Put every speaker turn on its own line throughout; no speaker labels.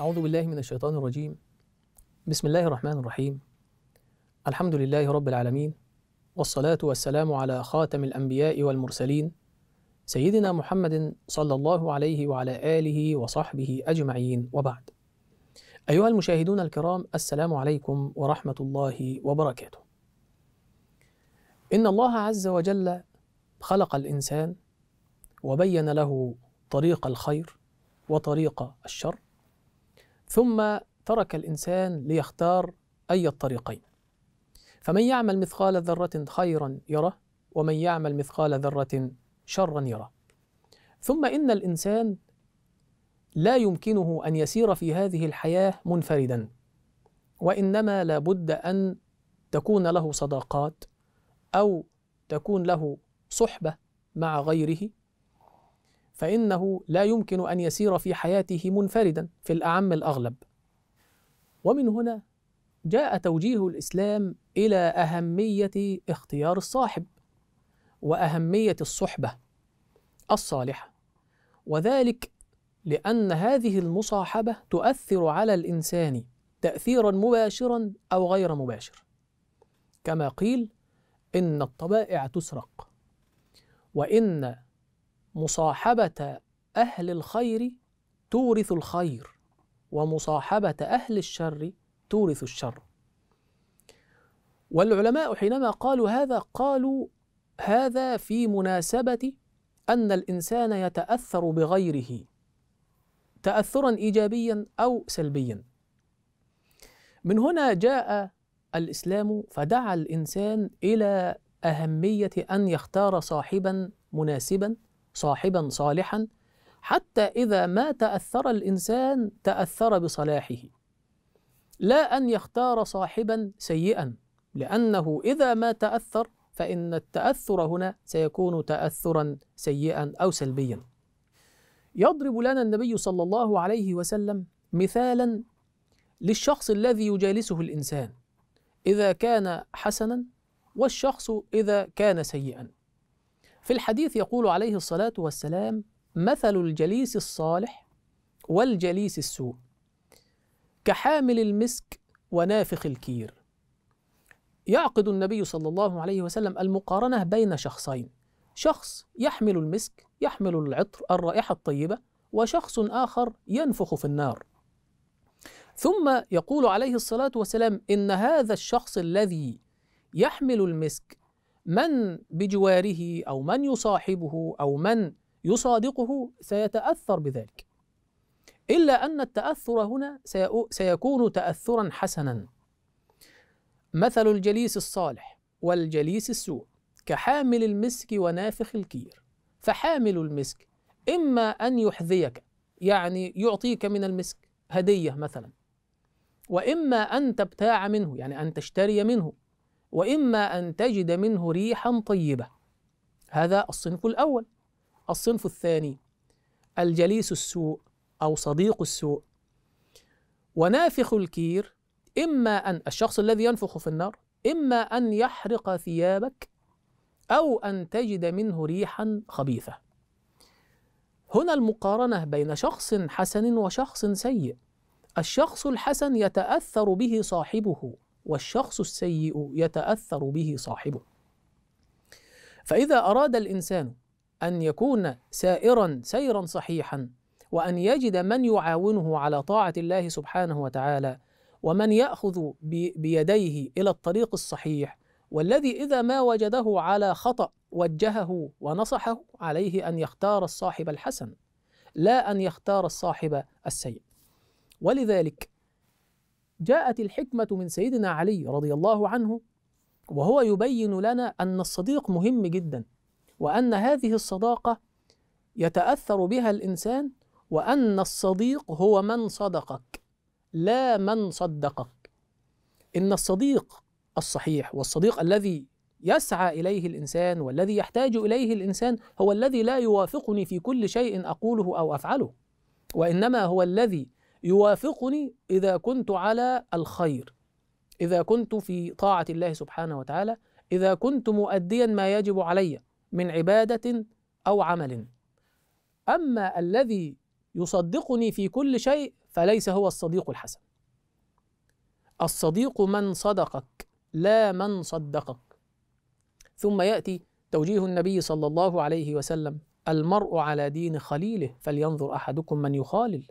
أعوذ بالله من الشيطان الرجيم بسم الله الرحمن الرحيم الحمد لله رب العالمين والصلاة والسلام على خاتم الأنبياء والمرسلين سيدنا محمد صلى الله عليه وعلى آله وصحبه أجمعين وبعد أيها المشاهدون الكرام السلام عليكم ورحمة الله وبركاته إن الله عز وجل خلق الإنسان وبين له طريق الخير وطريق الشر ثم ترك الإنسان ليختار أي الطريقين فمن يعمل مثقال ذرة خيرا يره ومن يعمل مثقال ذرة شرا يره ثم إن الإنسان لا يمكنه أن يسير في هذه الحياة منفردا وإنما لابد أن تكون له صداقات أو تكون له صحبة مع غيره فإنه لا يمكن أن يسير في حياته منفردا في الأعم الأغلب ومن هنا جاء توجيه الإسلام إلى أهمية اختيار الصاحب وأهمية الصحبة الصالحة وذلك لأن هذه المصاحبة تؤثر على الإنسان تأثيرا مباشرا أو غير مباشر كما قيل إن الطبائع تسرق وإن مصاحبة أهل الخير تورث الخير ومصاحبة أهل الشر تورث الشر والعلماء حينما قالوا هذا قالوا هذا في مناسبة أن الإنسان يتأثر بغيره تأثرا إيجابيا أو سلبيا من هنا جاء الإسلام فدعا الإنسان إلى أهمية أن يختار صاحبا مناسبا صاحبا صالحا حتى إذا ما تأثر الإنسان تأثر بصلاحه لا أن يختار صاحبا سيئا لأنه إذا ما تأثر فإن التأثر هنا سيكون تأثرا سيئا أو سلبيا يضرب لنا النبي صلى الله عليه وسلم مثالا للشخص الذي يجالسه الإنسان إذا كان حسنا والشخص إذا كان سيئا في الحديث يقول عليه الصلاة والسلام مثل الجليس الصالح والجليس السوء كحامل المسك ونافخ الكير يعقد النبي صلى الله عليه وسلم المقارنة بين شخصين شخص يحمل المسك يحمل العطر الرائحة الطيبة وشخص آخر ينفخ في النار ثم يقول عليه الصلاة والسلام إن هذا الشخص الذي يحمل المسك من بجواره او من يصاحبه او من يصادقه سيتاثر بذلك الا ان التاثر هنا سيكون تاثرا حسنا مثل الجليس الصالح والجليس السوء كحامل المسك ونافخ الكير فحامل المسك اما ان يحذيك يعني يعطيك من المسك هديه مثلا واما ان تبتاع منه يعني ان تشتري منه وإما أن تجد منه ريحا طيبة هذا الصنف الأول الصنف الثاني الجليس السوء أو صديق السوء ونافخ الكير إما أن الشخص الذي ينفخ في النار إما أن يحرق ثيابك أو أن تجد منه ريحا خبيثة هنا المقارنة بين شخص حسن وشخص سيء الشخص الحسن يتأثر به صاحبه والشخص السيء يتأثر به صاحبه فإذا أراد الإنسان أن يكون سائرا سيرا صحيحا وأن يجد من يعاونه على طاعة الله سبحانه وتعالى ومن يأخذ بيديه إلى الطريق الصحيح والذي إذا ما وجده على خطأ وجهه ونصحه عليه أن يختار الصاحب الحسن لا أن يختار الصاحب السيء ولذلك جاءت الحكمة من سيدنا علي رضي الله عنه وهو يبين لنا أن الصديق مهم جدا وأن هذه الصداقة يتأثر بها الإنسان وأن الصديق هو من صدقك لا من صدقك إن الصديق الصحيح والصديق الذي يسعى إليه الإنسان والذي يحتاج إليه الإنسان هو الذي لا يوافقني في كل شيء أقوله أو أفعله وإنما هو الذي يوافقني إذا كنت على الخير إذا كنت في طاعة الله سبحانه وتعالى إذا كنت مؤديا ما يجب علي من عبادة أو عمل أما الذي يصدقني في كل شيء فليس هو الصديق الحسن الصديق من صدقك لا من صدقك ثم يأتي توجيه النبي صلى الله عليه وسلم المرء على دين خليله فلينظر أحدكم من يخالل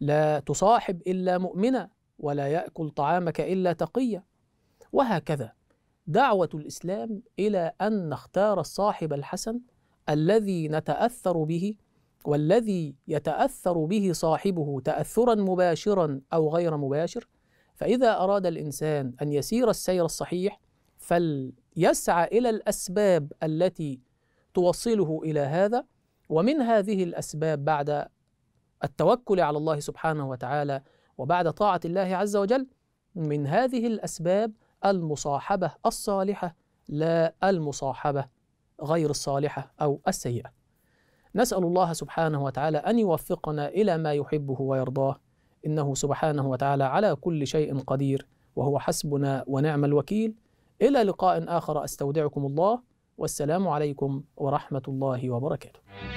لا تصاحب إلا مؤمنا ولا يأكل طعامك إلا تقيا وهكذا دعوة الإسلام إلى أن نختار الصاحب الحسن الذي نتأثر به والذي يتأثر به صاحبه تأثرا مباشرا أو غير مباشر فإذا أراد الإنسان أن يسير السير الصحيح فليسعى إلى الأسباب التي توصله إلى هذا ومن هذه الأسباب بعد التوكل على الله سبحانه وتعالى وبعد طاعة الله عز وجل من هذه الأسباب المصاحبة الصالحة لا المصاحبة غير الصالحة أو السيئة. نسأل الله سبحانه وتعالى أن يوفقنا إلى ما يحبه ويرضاه إنه سبحانه وتعالى على كل شيء قدير وهو حسبنا ونعم الوكيل إلى لقاء آخر أستودعكم الله والسلام عليكم ورحمة الله وبركاته.